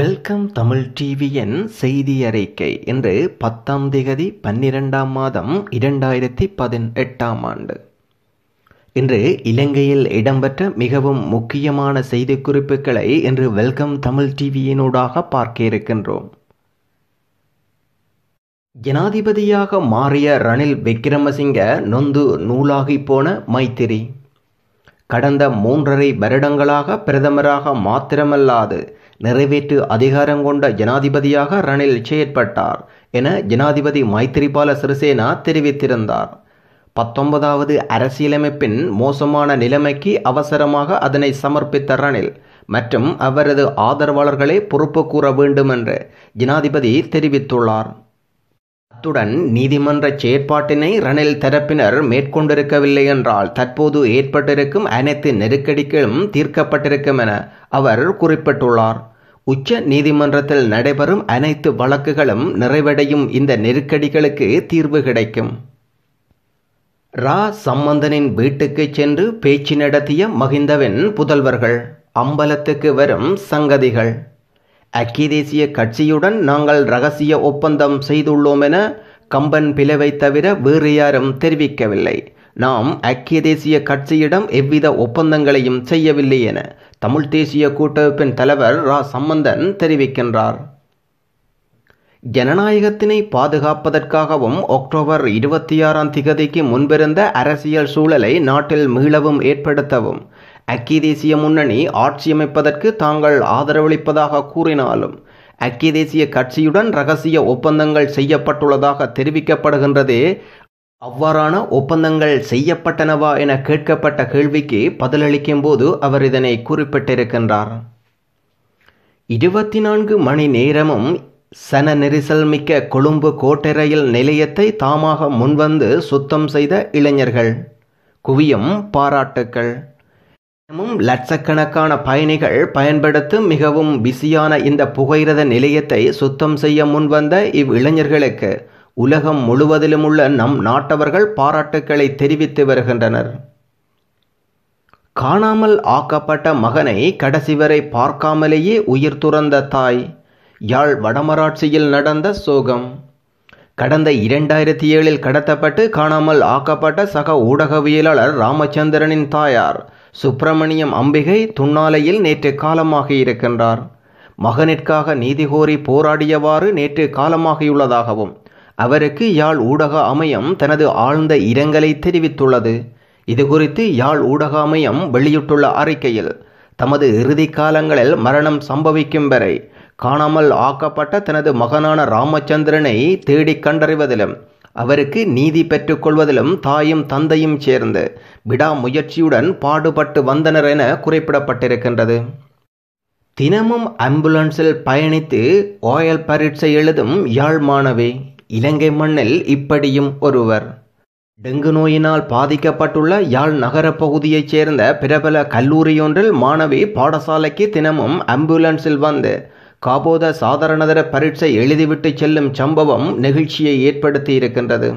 welcome Tamil டிவியின் செய்தி அறிக்கை இன்று பத்தாம் திகதி பன்னிரெண்டாம் மாதம் இரண்டாயிரத்தி பதினெட்டாம் ஆண்டு இன்று இலங்கையில் இடம்பெற்ற மிகவும் முக்கியமான செய்தி குறிப்புகளை இன்று வெல்கம் தமிழ் டிவியினூடாக பார்க்க இருக்கின்றோம் ஜனாதிபதியாக மாறிய ரணில் விக்ரமசிங்க நொந்து நூலாகி போன மைத்திரி கடந்த மூன்றரை வருடங்களாக பிரதமராக மாத்திரமல்லாது நிறைவேற்று அதிகாரம் கொண்ட ஜனாதிபதியாக ரணில் செயற்பட்டார் என ஜனாதிபதி மைத்திரிபால சிறிசேனா தெரிவித்திருந்தார் பத்தொன்பதாவது அரசியலமைப்பின் மோசமான நிலைமைக்கு அவசரமாக அதனை சமர்ப்பித்த ரணில் மற்றும் அவரது ஆதரவாளர்களே பொறுப்பு கூற வேண்டும் என்று ஜனாதிபதி தெரிவித்துள்ளார் அத்துடன் நீதிமன்ற செயற்பாட்டினை ரணில் தரப்பினர் மேற்கொண்டிருக்கவில்லை என்றால் தற்போது ஏற்பட்டிருக்கும் அனைத்து நெருக்கடிகளும் தீர்க்கப்பட்டிருக்கும் என அவர் குறிப்பிட்டுள்ளார் உச்ச நீதிமன்றத்தில் நடைபெறும் அனைத்து வழக்குகளும் நிறைவடையும் இந்த நெருக்கடிகளுக்கு தீர்வு கிடைக்கும் ரா சம்பந்தனின் வீட்டுக்கு சென்று பேச்சு நடத்திய மகிந்தவின் புதல்வர்கள் அம்பலத்துக்கு வரும் சங்கதிகள் தேசிய கட்சியுடன் நாங்கள் ரகசிய ஒப்பந்தம் செய்துள்ளோம் என கம்பன் பிளவை தவிர வேறு யாரும் தெரிவிக்கவில்லை நாம் ஐக்கிய தேசிய கட்சியிடம் எவ்வித ஒப்பந்தங்களையும் செய்யவில்லை என தமிழ் தேசிய கூட்டமைப்பின் தலைவர் ரா சம்பந்தன் தெரிவிக்கின்றார் ஜனநாயகத்தினை பாதுகாப்பதற்காகவும் அக்டோபர் இருபத்தி ஆறாம் திகதிக்கு முன்பிருந்த அரசியல் சூழலை நாட்டில் மீளவும் ஏற்படுத்தவும் அக்கிதேசிய தேசிய முன்னணி ஆட்சியமைப்பதற்கு தாங்கள் ஆதரவளிப்பதாக கூறினாலும் அக்கி தேசிய கட்சியுடன் ரகசிய ஒப்பந்தங்கள் செய்யப்பட்டுள்ளதாக தெரிவிக்கப்படுகின்றதே அவ்வாறான ஒப்பந்தங்கள் செய்யப்பட்டனவா என கேட்கப்பட்ட கேள்விக்கு பதிலளிக்கும் போது அவர் இதனை குறிப்பிட்டிருக்கின்றார் இருபத்தி நான்கு மணி நேரமும் சன நெரிசல் மிக்க கொழும்பு கோட்டரையில் நிலையத்தை தாமாக முன்வந்து சுத்தம் செய்த இளைஞர்கள் குவியம் பாராட்டுக்கள் தினமும் லட்சக்கணக்கான பயணிகள் பயன்படுத்தும் மிகவும் பிஸியான இந்த புகையிரத நிலையத்தை சுத்தம் செய்ய முன்வந்த இவ் இளைஞர்களுக்கு உலகம் முழுவதிலும் உள்ள நம் நாட்டவர்கள் பாராட்டுக்களை தெரிவித்து வருகின்றனர் காணாமல் ஆக்கப்பட்ட மகனை கடைசி வரை பார்க்காமலேயே உயிர் துறந்த தாய் யாழ் வடமராட்சியில் நடந்த சோகம் கடந்த இரண்டாயிரத்தி ஏழில் கடத்தப்பட்டு காணாமல் ஆக்கப்பட்ட சக ஊடகவியலாளர் ராமச்சந்திரனின் தாயார் சுப்பிரமணியம் அம்பிகை துண்ணாலையில் நேற்று காலமாக இருக்கின்றார் மகனிற்காக நீதி கோரி போராடியவாறு நேற்று காலமாகியுள்ளதாகவும் அவருக்கு யாழ் ஊடக அமையம் தனது ஆழ்ந்த இரங்கலை தெரிவித்துள்ளது இதுகுறித்து யாழ் ஊடக அமையம் வெளியிட்டுள்ள அறிக்கையில் தமது இறுதி காலங்களில் மரணம் சம்பவிக்கும் வரை காணாமல் ஆக்கப்பட்ட தனது மகனான ராமச்சந்திரனை தேடி கண்டறிவதிலும் அவருக்கு நீதி பெற்றுக்கொள்வதிலும் தாயும் தந்தையும் சேர்ந்து விடாமுயற்சியுடன் பாடுபட்டு வந்தனர் என குறிப்பிடப்பட்டிருக்கின்றது தினமும் ஆம்புலன்ஸில் பயணித்து ஓயல் பரீட்சை எழுதும் யாழ் மாணவி இலங்கை மண்ணில் இப்படியும் ஒருவர் டெங்கு நோயினால் பாதிக்கப்பட்டுள்ள யாழ் நகர பகுதியைச் சேர்ந்த பிரபல கல்லூரியொன்றில் மாணவி பாடசாலைக்கு தினமும் ஆம்புலன்ஸில் வந்து காபோத சாதாரணதர பரீட்சை எழுதிவிட்டு செல்லும் சம்பவம் நெகிழ்ச்சியை ஏற்படுத்தி இருக்கின்றது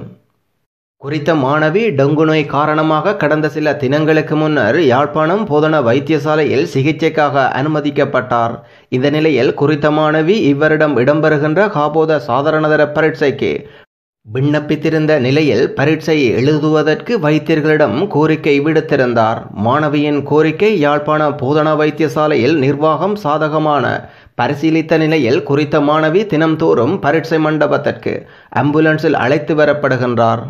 குறித்த மாணவி டெங்கு நோய் காரணமாக கடந்த சில தினங்களுக்கு முன்னர் யாழ்ப்பாணம் போதன வைத்தியசாலையில் சிகிச்சைக்காக அனுமதிக்கப்பட்டார் இந்த நிலையில் குறித்த மாணவி இவரிடம் இடம்பெறுகின்ற காபோத சாதாரணதர பரீட்சைக்கு விண்ணப்பித்திருந்த நிலையில் பரீட்சை எழுதுவதற்கு வைத்தியர்களிடம் கோரிக்கை விடுத்திருந்தார் மாணவியின் கோரிக்கை யாழ்ப்பாண போதனா வைத்தியசாலையில் நிர்வாகம் சாதகமான பரிசீலித்த நிலையில் குறித்த மாணவி தினம்தோறும் பரீட்சை மண்டபத்திற்கு ஆம்புலன்ஸில் அழைத்து வரப்படுகின்றார்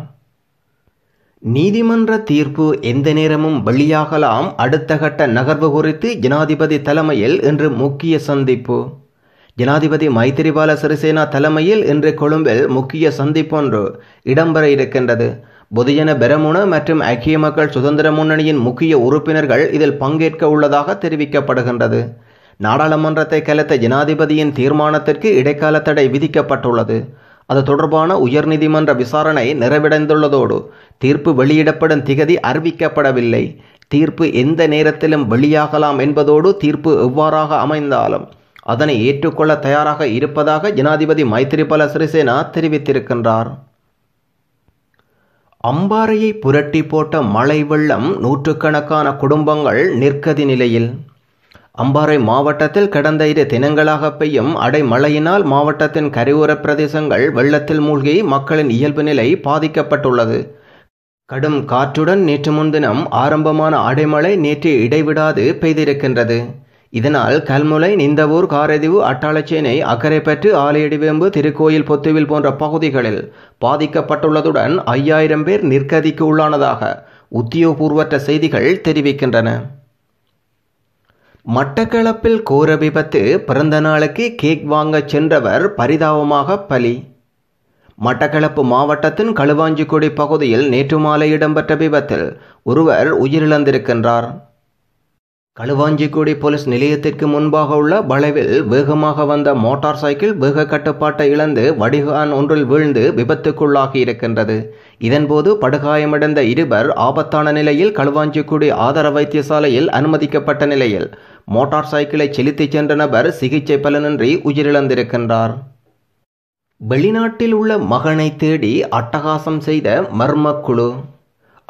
நீதிமன்ற தீர்ப்பு எந்த நேரமும் வெளியாகலாம் அடுத்த கட்ட நகர்வு குறித்து ஜனாதிபதி தலைமையில் இன்று முக்கிய சந்திப்பு ஜனாதிபதி மைத்திரிபால சிறிசேனா தலைமையில் இன்று கொழும்பில் முக்கிய சந்திப்பொன்று இடம்பெற இருக்கின்றது பொதுஜன பெரமுன மற்றும் ஐக்கிய மக்கள் சுதந்திர முன்னணியின் முக்கிய உறுப்பினர்கள் இதில் பங்கேற்க உள்ளதாக தெரிவிக்கப்படுகின்றது நாடாளுமன்றத்தை கலைத்த ஜனாதிபதியின் தீர்மானத்திற்கு இடைக்கால தடை விதிக்கப்பட்டுள்ளது அது தொடர்பான உயர்நீதிமன்ற விசாரணை நிறைவடைந்துள்ளதோடு தீர்ப்பு வெளியிடப்படும் திகதி அறிவிக்கப்படவில்லை தீர்ப்பு எந்த நேரத்திலும் வெளியாகலாம் என்பதோடு தீர்ப்பு எவ்வாறாக அமைந்தாலும் அதனை ஏற்றுக்கொள்ள தயாராக இருப்பதாக ஜனாதிபதி மைத்திரிபால சிறிசேனா தெரிவித்திருக்கின்றார் அம்பாறையை புரட்டி போட்ட மழை வெள்ளம் நூற்றுக்கணக்கான குடும்பங்கள் நிற்கதி நிலையில் அம்பாறை மாவட்டத்தில் கடந்த இரு தினங்களாக பெய்யும் அடைமழையினால் மாவட்டத்தின் கரையோர பிரதேசங்கள் வெள்ளத்தில் மூழ்கி மக்களின் இயல்பு நிலை பாதிக்கப்பட்டுள்ளது கடும் காற்றுடன் நேற்று முன்தினம் ஆரம்பமான அடைமழை நேற்று இடைவிடாது பெய்திருக்கின்றது இதனால் கல்முலை நிந்தவூர் காரதிவு அட்டாளச்சேனை அக்கரைப்பற்று ஆலையடிவேம்பு திருக்கோயில் பொத்துவில் போன்ற பகுதிகளில் பாதிக்கப்பட்டுள்ளதுடன் ஐயாயிரம் பேர் நிர்கதிக்கு உள்ளானதாக உத்தியோகபூர்வற்ற செய்திகள் தெரிவிக்கின்றன மட்டக்களப்பில் கோர விபத்து பிறந்த நாளுக்கு கேக் வாங்கச் சென்றவர் பரிதாபமாக பலி மட்டக்களப்பு மாவட்டத்தின் கழுவாஞ்சிக்குடி பகுதியில் நேற்று மாலை இடம்பெற்ற விபத்தில் ஒருவர் உயிரிழந்திருக்கின்றார் களுவாஞ்சிக்குடி போலீஸ் நிலையத்திற்கு முன்பாக உள்ள வளைவில் வேகமாக வந்த மோட்டார் சைக்கிள் வேக கட்டுப்பாட்டை இழந்து வடிகான் ஒன்றில் வீழ்ந்து விபத்துக்குள்ளாகி இருக்கின்றது இதன்போது படுகாயமடைந்த இருவர் ஆபத்தான நிலையில் களுவாஞ்சிக்குடி ஆதார வைத்தியசாலையில் அனுமதிக்கப்பட்ட நிலையில் மோட்டார் சைக்கிளை செலுத்திச் சென்ற நபர் சிகிச்சை பலனின்றி உயிரிழந்திருக்கின்றார் வெளிநாட்டில் உள்ள மகனை தேடி அட்டகாசம் செய்த மர்மக்குழு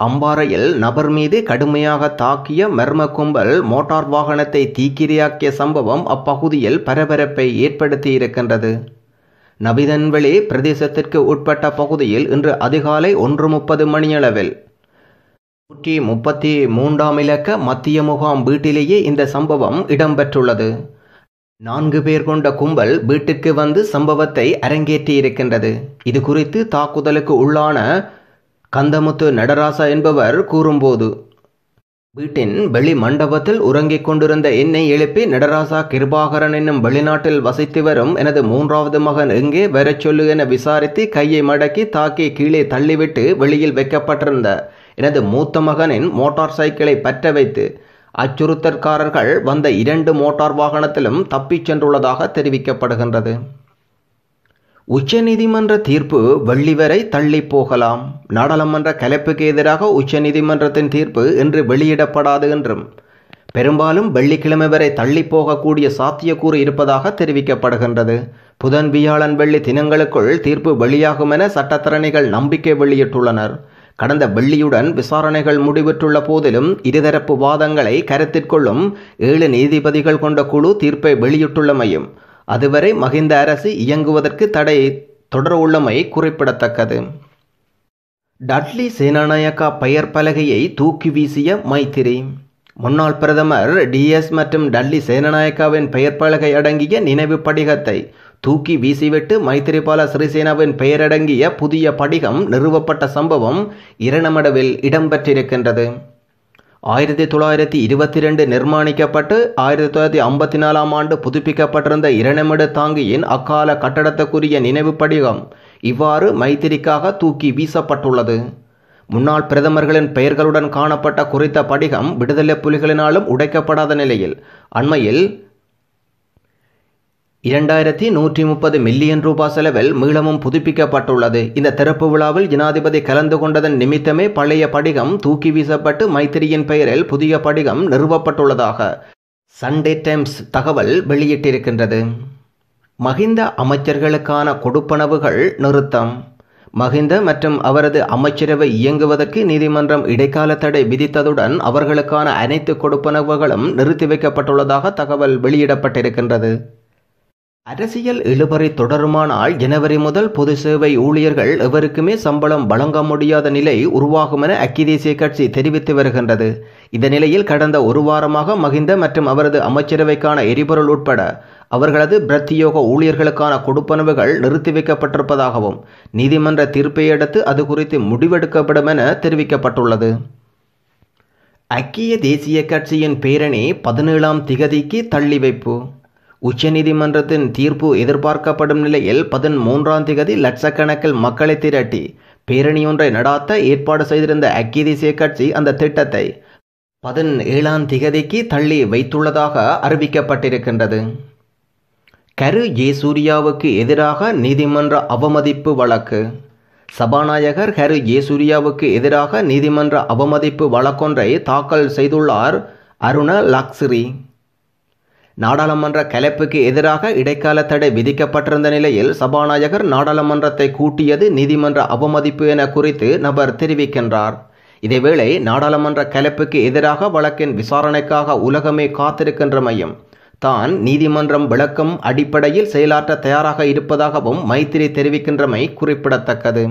அம்பாறையில் நபர் மீது கடுமையாக தாக்கிய மர்ம கும்பல் மோட்டார் வாகனத்தை தீக்கிரையாக்கிய சம்பவம் அப்பகுதியில் பரபரப்பை ஏற்படுத்தியிருக்கின்றது நபிதன்வெளி பிரதேசத்திற்கு உட்பட்ட பகுதியில் இன்று அதிகாலை ஒன்று முப்பது மணியளவில் நூற்றி முப்பத்தி மூன்றாம் இலக்க மத்திய முகாம் வீட்டிலேயே இந்த சம்பவம் இடம்பெற்றுள்ளது நான்கு பேர் கொண்ட கும்பல் வீட்டுக்கு வந்து சம்பவத்தை அரங்கேற்றியிருக்கின்றது இது குறித்து தாக்குதலுக்கு உள்ளான கந்தமுத்து நடராசா என்பவர் கூறும்போது வீட்டின் வெளி மண்டபத்தில் உறங்கிக் கொண்டிருந்த என்னை எழுப்பி நடராசா கிருபாகரன் என்னும் வெளிநாட்டில் வசித்து வரும் எனது மூன்றாவது மகன் எங்கே வரச் சொல்லு என விசாரித்து கையை மடக்கி தாக்கி கீழே தள்ளிவிட்டு வெளியில் வைக்கப்பட்டிருந்த எனது மூத்த மகனின் மோட்டார் சைக்கிளை பற்ற வைத்து அச்சுறுத்தற்காரர்கள் வந்த இரண்டு மோட்டார் வாகனத்திலும் தப்பிச் சென்றுள்ளதாக தெரிவிக்கப்படுகின்றது உச்சநீதிமன்ற தீர்ப்பு வெள்ளி வரை தள்ளி போகலாம் நாடாளுமன்ற கலைப்புக்கு எதிராக உச்சநீதிமன்றத்தின் தீர்ப்பு இன்று வெளியிடப்படாது என்றும் பெரும்பாலும் வெள்ளிக்கிழமை வரை தள்ளி போகக்கூடிய சாத்தியக்கூறு இருப்பதாக தெரிவிக்கப்படுகின்றது புதன் வியாழன் வெள்ளி தினங்களுக்குள் தீர்ப்பு வெளியாகும் என சட்டத்தரணிகள் நம்பிக்கை வெளியிட்டுள்ளனர் கடந்த வெள்ளியுடன் விசாரணைகள் முடிவெற்றுள்ள போதிலும் இருதரப்பு வாதங்களை கருத்திற்கொள்ளும் ஏழு நீதிபதிகள் கொண்ட குழு தீர்ப்பை வெளியிட்டுள்ளமையும் அதுவரை மஹிந்த அரசு இயங்குவதற்கு தடை தொடர உள்ளமை குறிப்பிடத்தக்கது டட்லி சேனாநாயக்கா பெயர் பலகையை தூக்கி வீசிய மைத்திரி முன்னாள் பிரதமர் டிஎஸ் மற்றும் டல்லி சேனநாயக்காவின் பெயர் பலகை அடங்கிய நினைவு படிகத்தை தூக்கி வீசிவிட்டு மைத்திரிபால சிறிசேனாவின் பெயரடங்கிய புதிய படிகம் நிறுவப்பட்ட சம்பவம் இரணமடவில் இடம்பெற்றிருக்கின்றது ஆயிரத்தி தொள்ளாயிரத்தி இருபத்தி ரெண்டு நிர்மாணிக்கப்பட்டு ஆயிரத்தி தொள்ளாயிரத்தி ஐம்பத்தி நாலாம் ஆண்டு புதுப்பிக்கப்பட்டிருந்த இரணிமிடு தாங்கியின் அக்கால கட்டடத்துக்குரிய நினைவு படிகம் இவ்வாறு மைத்திரிக்காக தூக்கி வீசப்பட்டுள்ளது முன்னாள் பிரதமர்களின் பெயர்களுடன் காணப்பட்ட குறித்த படிகம் விடுதலை புலிகளினாலும் உடைக்கப்படாத நிலையில் அண்மையில் இரண்டாயிரத்தி நூற்றி முப்பது மில்லியன் ரூபாய் செலவில் மீளமும் புதுப்பிக்கப்பட்டுள்ளது இந்த திறப்பு விழாவில் ஜனாதிபதி கலந்து கொண்டதன் நிமித்தமே பழைய படிகம் தூக்கி வீசப்பட்டு மைத்திரியின் பெயரில் புதிய படிகம் நிறுவப்பட்டுள்ளதாக சண்டே டைம்ஸ் தகவல் வெளியிட்டிருக்கின்றது மகிந்த அமைச்சர்களுக்கான கொடுப்பனவுகள் நிறுத்தம் மகிந்த மற்றும் அவரது அமைச்சரவை இயங்குவதற்கு நீதிமன்றம் இடைக்கால தடை விதித்ததுடன் அவர்களுக்கான அனைத்து கொடுப்பனவுகளும் நிறுத்தி வைக்கப்பட்டுள்ளதாக தகவல் வெளியிடப்பட்டிருக்கின்றது அரசியல் இழுபறி தொடருமானால் ஜனவரி முதல் பொது சேவை ஊழியர்கள் எவருக்குமே சம்பளம் வழங்க முடியாத நிலை உருவாகும் என அக்கி தேசிய கட்சி தெரிவித்து வருகின்றது இந்த நிலையில் கடந்த ஒரு வாரமாக மகிந்த மற்றும் அவரது அமைச்சரவைக்கான எரிபொருள் உட்பட அவர்களது பிரத்தியோக ஊழியர்களுக்கான கொடுப்பனவுகள் நிறுத்தி வைக்கப்பட்டிருப்பதாகவும் நீதிமன்ற தீர்ப்பை அடுத்து அது குறித்து முடிவெடுக்கப்படும் என தெரிவிக்கப்பட்டுள்ளது அக்கிய தேசிய கட்சியின் பேரணி பதினேழாம் திகதிக்கு தள்ளி வைப்பு உச்சநீதிமன்றத்தின் தீர்ப்பு எதிர்பார்க்கப்படும் நிலையில் பதின்மூன்றாம் திகதி லட்சக்கணக்கில் மக்களை திரட்டி பேரணியொன்றை நடாத்த ஏற்பாடு செய்திருந்த அக்கீதிசிய கட்சி அந்த திட்டத்தை பதினேழாம் திகதிக்கு தள்ளி வைத்துள்ளதாக அறிவிக்கப்பட்டிருக்கின்றது கரு ஜேசூரியாவுக்கு எதிராக நீதிமன்ற அவமதிப்பு வழக்கு சபாநாயகர் ஹரு ஜேசூரியாவுக்கு எதிராக நீதிமன்ற அவமதிப்பு வழக்கொன்றை தாக்கல் செய்துள்ளார் அருண லக்ஸுரி நாடாளுமன்ற கலைப்புக்கு எதிராக இடைக்கால தடை விதிக்கப்பட்டிருந்த நிலையில் சபாநாயகர் நாடாளுமன்றத்தை கூட்டியது நீதிமன்ற அவமதிப்பு என குறித்து நபர் தெரிவிக்கின்றார் இதேவேளை நாடாளுமன்ற கலைப்புக்கு எதிராக வழக்கின் விசாரணைக்காக உலகமே காத்திருக்கின்ற மையம் தான் நீதிமன்றம் விளக்கம் அடிப்படையில் செயலாற்ற தயாராக இருப்பதாகவும் மைத்திரி தெரிவிக்கின்றமை குறிப்பிடத்தக்கது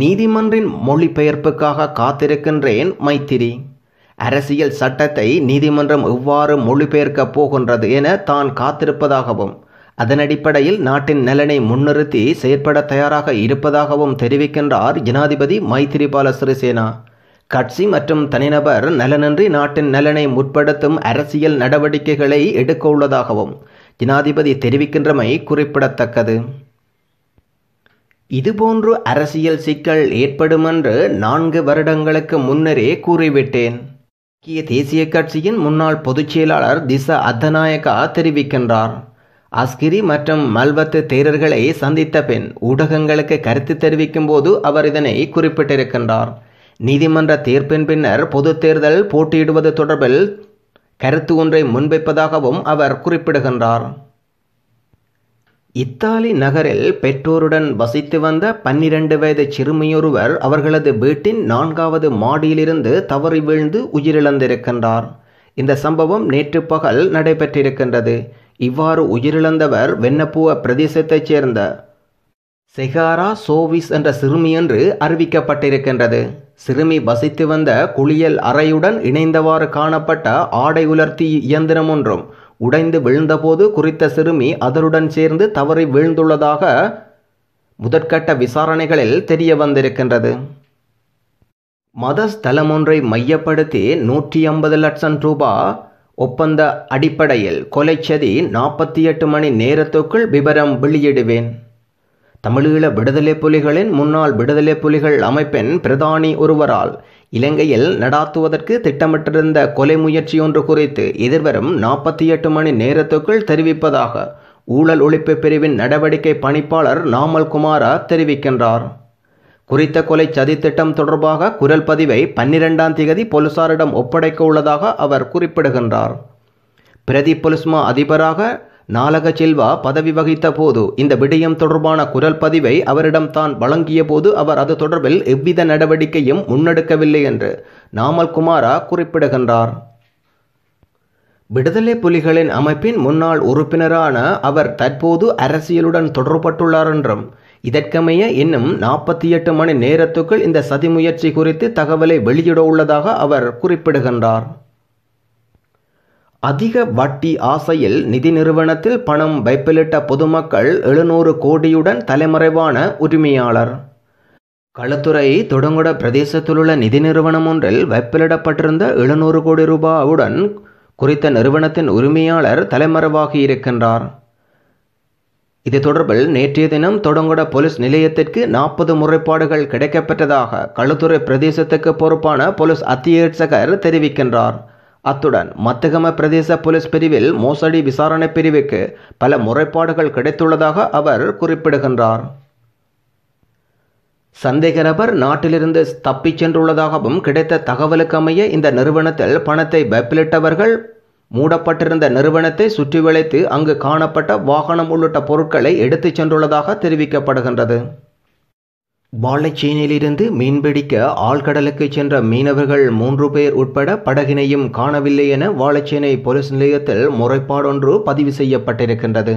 நீதிமன்றின் மொழிபெயர்ப்புக்காக காத்திருக்கின்றேன் மைத்திரி அரசியல் சட்டத்தை நீதிமன்றம் எவ்வாறு மொழிபெயர்க்கப் போகின்றது என தான் காத்திருப்பதாகவும் அதன் அடிப்படையில் நாட்டின் நலனை முன்னிறுத்தி செயற்பட தயாராக இருப்பதாகவும் தெரிவிக்கின்றார் ஜனாதிபதி மைத்திரிபால சிறிசேனா கட்சி மற்றும் தனிநபர் நலனின்றி நாட்டின் நலனை முற்படுத்தும் அரசியல் நடவடிக்கைகளை எடுக்க உள்ளதாகவும் ஜனாதிபதி தெரிவிக்கின்றமை குறிப்பிடத்தக்கது இதுபோன்று அரசியல் சிக்கல் ஏற்படுமென்று நான்கு வருடங்களுக்கு முன்னரே கூறிவிட்டேன் ஐக்கிய தேசிய கட்சியின் முன்னாள் பொதுச் செயலாளர் திச அத்தநாயகா தெரிவிக்கின்றார் அஸ்கிரி மற்றும் மல்வத்து தேரர்களை சந்தித்த பின் ஊடகங்களுக்கு கருத்து தெரிவிக்கும் போது அவர் இதனை குறிப்பிட்டிருக்கின்றார் நீதிமன்ற தீர்ப்பின் பின்னர் பொது தேர்தல் போட்டியிடுவது தொடர்பில் கருத்து ஒன்றை முன்வைப்பதாகவும் அவர் குறிப்பிடுகின்றார் இத்தாலி நகரில் பெற்றோருடன் வசித்து வந்த பன்னிரண்டு வயது சிறுமியொருவர் அவர்களது வீட்டின் நான்காவது மாடியிலிருந்து தவறி வீழ்ந்து உயிரிழந்திருக்கின்றார் இந்த சம்பவம் நேற்று பகல் நடைபெற்றிருக்கின்றது இவ்வாறு உயிரிழந்தவர் வெண்ணப்பூவ பிரதேசத்தைச் சேர்ந்த செகாரா சோவிஸ் என்ற சிறுமி என்று அறிவிக்கப்பட்டிருக்கின்றது சிறுமி வசித்து வந்த குளியல் அறையுடன் இணைந்தவாறு காணப்பட்ட ஆடை உலர்த்தி இயந்திரம் ஒன்றும் உடைந்து விழுந்தபோது குறித்த சிறுமி அதனுடன் சேர்ந்து தவறி வீழ்ந்துள்ளதாக முதற்கட்ட விசாரணைகளில் தெரிய வந்திருக்கின்றது மதஸ்தலம் ஒன்றை மையப்படுத்தி நூற்றி ஐம்பது லட்சம் ரூபாய் ஒப்பந்த அடிப்படையில் கொலை சதி நாற்பத்தி எட்டு மணி நேரத்துக்குள் விவரம் வெளியிடுவேன் தமிழீழ விடுதலை புலிகளின் முன்னாள் விடுதலை புலிகள் அமைப்பின் பிரதானி ஒருவரால் இலங்கையில் நடாத்துவதற்கு திட்டமிட்டிருந்த கொலை முயற்சி ஒன்று குறித்து எதிர்வரும் நாற்பத்தி எட்டு மணி நேரத்துக்குள் தெரிவிப்பதாக ஊழல் ஒழிப்பு பிரிவின் நடவடிக்கை பணிப்பாளர் நாமல் குமாரா தெரிவிக்கின்றார் குறித்த கொலை சதித்திட்டம் தொடர்பாக குரல் பதிவை பன்னிரெண்டாம் தேதி போலீசாரிடம் ஒப்படைக்க உள்ளதாக அவர் குறிப்பிடுகின்றார் பிரதி பொலிஸ்மா அதிபராக நாலக செல்வா பதவி வகித்த போது இந்த விடயம் தொடர்பான குரல் பதிவை அவரிடம் தான் வழங்கிய போது அவர் அது தொடர்பில் எவ்வித நடவடிக்கையும் முன்னெடுக்கவில்லை என்று நாமல் குமாரா குறிப்பிடுகின்றார் விடுதலை புலிகளின் அமைப்பின் முன்னாள் உறுப்பினரான அவர் தற்போது அரசியலுடன் தொடர்பட்டுள்ளார் என்றும் இதற்கமைய இன்னும் நாற்பத்தி எட்டு மணி நேரத்துக்குள் இந்த சதி முயற்சி குறித்து தகவலை வெளியிட உள்ளதாக அவர் குறிப்பிடுகின்றார் அதிக வட்டி ஆசையில் நிதி நிறுவனத்தில் பணம் வைப்பிலிட்ட பொதுமக்கள் எழுநூறு கோடியுடன் தலைமறைவான உரிமையாளர் களுத்துறை தொடங்குட பிரதேசத்திலுள்ள நிதி நிறுவனம் ஒன்றில் வைப்பிலிடப்பட்டிருந்த எழுநூறு கோடி ரூபாவுடன் குறித்த நிறுவனத்தின் உரிமையாளர் தலைமறைவாகி இருக்கின்றார் இது தொடர்பில் நேற்றைய தினம் தொடங்குட போலீஸ் நிலையத்திற்கு நாற்பது முறைப்பாடுகள் கிடைக்கப்பட்டதாக களுத்துறை பிரதேசத்துக்கு பொறுப்பான போலீஸ் அத்தியட்சகர் தெரிவிக்கின்றார் அத்துடன் மத்தகம பிரதேச போலீஸ் பிரிவில் மோசடி விசாரணை பிரிவுக்கு பல முறைப்பாடுகள் கிடைத்துள்ளதாக அவர் குறிப்பிடுகின்றார் சந்தேக நபர் நாட்டிலிருந்து தப்பிச் சென்றுள்ளதாகவும் கிடைத்த தகவலுக்கமைய இந்த நிறுவனத்தில் பணத்தை வெப்பிலிட்டவர்கள் மூடப்பட்டிருந்த நிறுவனத்தை சுற்றி வளைத்து அங்கு காணப்பட்ட வாகனம் உள்ளிட்ட பொருட்களை எடுத்துச் சென்றுள்ளதாக தெரிவிக்கப்படுகின்றது வாழைச்சீனிலிருந்து மீன்பிடிக்க ஆழ்கடலுக்கு சென்ற மீனவர்கள் மூன்று பேர் உட்பட படகினையும் காணவில்லை என வாழைச்சேனை போலீஸ் நிலையத்தில் முறைப்பாடொன்று பதிவு செய்யப்பட்டிருக்கின்றது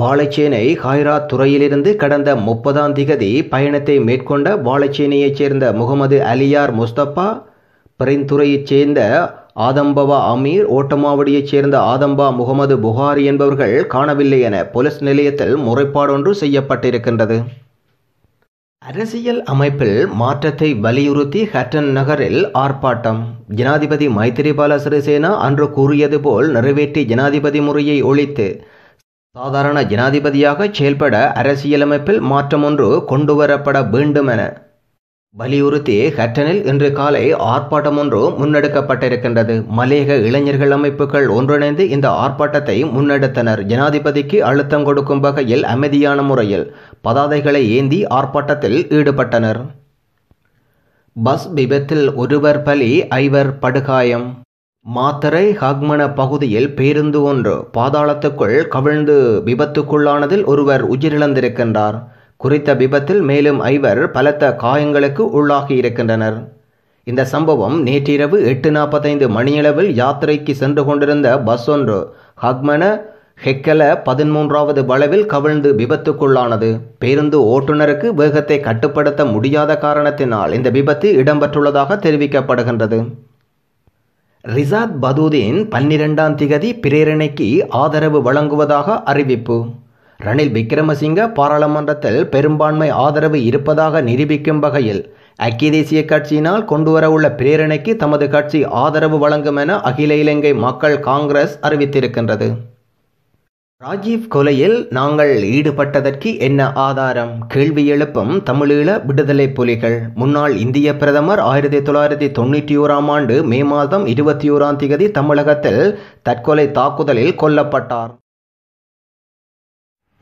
வாழைச்சேனை ஹைரா துறையிலிருந்து கடந்த முப்பதாம் திகதி பயணத்தை மேற்கொண்ட வாழைச்சேனையைச் சேர்ந்த முகமது அலியார் முஸ்தபா பெருந்துறையைச் சேர்ந்த ஆதம்பவா அமீர் ஓட்டமாவடியைச் சேர்ந்த ஆதம்பா முகமது புகாரி என்பவர்கள் காணவில்லை என போலீஸ் நிலையத்தில் முறைப்பாடொன்று செய்யப்பட்டிருக்கின்றது அரசியல் அமைப்பில் மாற்றத்தை வலியுறுத்தி ஹட்டன் நகரில் ஆர்ப்பாட்டம் ஜனாதிபதி மைத்திரிபால சிறிசேனா அன்று கூறியது போல் நிறைவேற்றி ஜனாதிபதி முறையை ஒழித்து சாதாரண ஜனாதிபதியாக செயல்பட அரசியலமைப்பில் மாற்றமொன்று கொண்டுவரப்பட வேண்டும் என வலியுறுத்தி ஹட்டனில் இன்று காலை ஆர்ப்பாட்டம் ஒன்று முன்னெடுக்கப்பட்டிருக்கின்றது மலேக இளைஞர்கள் அமைப்புகள் ஒன்றிணைந்து இந்த ஆர்ப்பாட்டத்தை முன்னெடுத்தனர் ஜனாதிபதிக்கு அழுத்தம் கொடுக்கும் வகையில் அமைதியான முறையில் பதாதைகளை ஏந்தி ஆர்ப்பாட்டத்தில் ஈடுபட்டனர் பஸ் விபத்தில் ஒருவர் பலி ஐவர் படுகாயம் மாத்தரை ஹாக்மன பகுதியில் பேருந்து ஒன்று பாதாளத்துக்குள் கவிழ்ந்து விபத்துக்குள்ளானதில் ஒருவர் உயிரிழந்திருக்கின்றார் குறித்த விபத்தில் மேலும் ஐவர் பலத்த காயங்களுக்கு உள்ளாகி இருக்கின்றனர் இந்த சம்பவம் நேற்றிரவு எட்டு நாற்பத்தைந்து மணியளவில் யாத்திரைக்கு சென்று கொண்டிருந்த பஸ் ஒன்று ஹக்மன ஹெக்கல பதிமூன்றாவது வளவில் கவிழ்ந்து விபத்துக்குள்ளானது பேருந்து ஓட்டுநருக்கு வேகத்தை கட்டுப்படுத்த முடியாத காரணத்தினால் இந்த விபத்து இடம்பெற்றுள்ளதாக தெரிவிக்கப்படுகின்றது ரிசாத் பதூதீன் பன்னிரெண்டாம் திகதி பிரேரணைக்கு ஆதரவு வழங்குவதாக அறிவிப்பு ரணில் விக்ரமசிங்க பாராளுமன்றத்தில் பெரும்பான்மை ஆதரவு இருப்பதாக நிரூபிக்கும் வகையில் ஐக்கிய தேசிய கட்சியினால் கொண்டுவரவுள்ள பிரேரணைக்கு தமது கட்சி ஆதரவு வழங்கும் என அகில இலங்கை மக்கள் காங்கிரஸ் அறிவித்திருக்கின்றது ராஜீவ் கொலையில் நாங்கள் ஈடுபட்டதற்கு என்ன ஆதாரம் கேள்வி எழுப்பும் தமிழீழ விடுதலை புலிகள் முன்னாள் இந்திய பிரதமர் ஆயிரத்தி தொள்ளாயிரத்தி தொண்ணூற்றி ஓராம் ஆண்டு மே மாதம் இருபத்தி ஓராம் தேதி தமிழகத்தில் தற்கொலை தாக்குதலில் கொல்லப்பட்டார்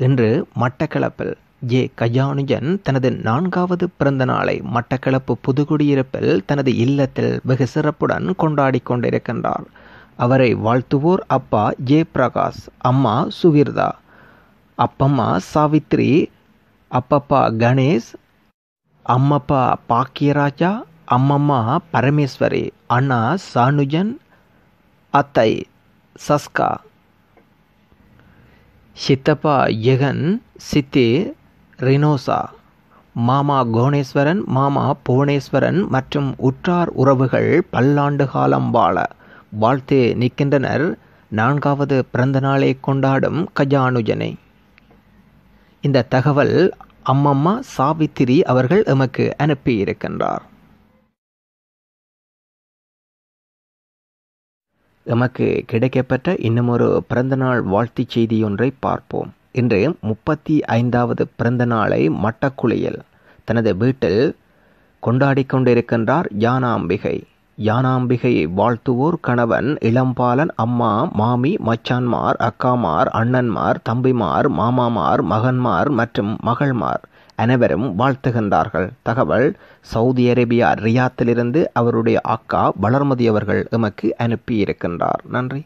இன்று மட்டக்களப்பில் ஏ கஜானுஜன் தனது நான்காவது பிறந்த நாளை மட்டக்களப்பு புதுக்குடியிருப்பில் தனது இல்லத்தில் வெகு சிறப்புடன் கொண்டாடி கொண்டிருக்கின்றார் அவரை வாழ்த்துவோர் அப்பா ஜே பிரகாஷ் அம்மா சுகிர்தா அப்பம்மா சாவித்ரி அப்பப்பா கணேஷ் அம்மப்பா பாக்கியராஜா அம்மம்மா பரமேஸ்வரி அண்ணா சானுஜன் அத்தை சஸ்கா சித்தப்பா யகன் சித்தி ரினோசா மாமா கோணேஸ்வரன் மாமா புவனேஸ்வரன் மற்றும் உற்றார் உறவுகள் பல்லாண்டு காலம் வாழ வாழ்த்து நிற்கின்றனர் நான்காவது பிறந்த நாளை கொண்டாடும் கஜானுஜனை இந்த தகவல் அம்மம்மா சாவித்திரி அவர்கள் எமக்கு அனுப்பியிருக்கின்றார் எமக்கு கிடைக்கப்பெற்ற இன்னமொரு பிறந்தநாள் வாழ்த்துச் ஒன்றை பார்ப்போம் இன்று முப்பத்தி ஐந்தாவது பிறந்தநாளை மட்டக்குளியில் தனது வீட்டில் கொண்டாடி கொண்டிருக்கின்றார் யானாம்பிகை யானாம்பிகையை வாழ்த்துவோர் கணவன் இளம்பாலன் அம்மா மாமி மச்சான்மார் அக்காமார் அண்ணன்மார் தம்பிமார் மாமாமார் மகன்மார் மற்றும் மகள்மார் அனைவரும் வாழ்த்துகின்றார்கள் தகவல் சவுதி அரேபியா ரியாத்திலிருந்து அவருடைய அக்கா வளர்மதி அவர்கள் எமக்கு அனுப்பியிருக்கின்றார் நன்றி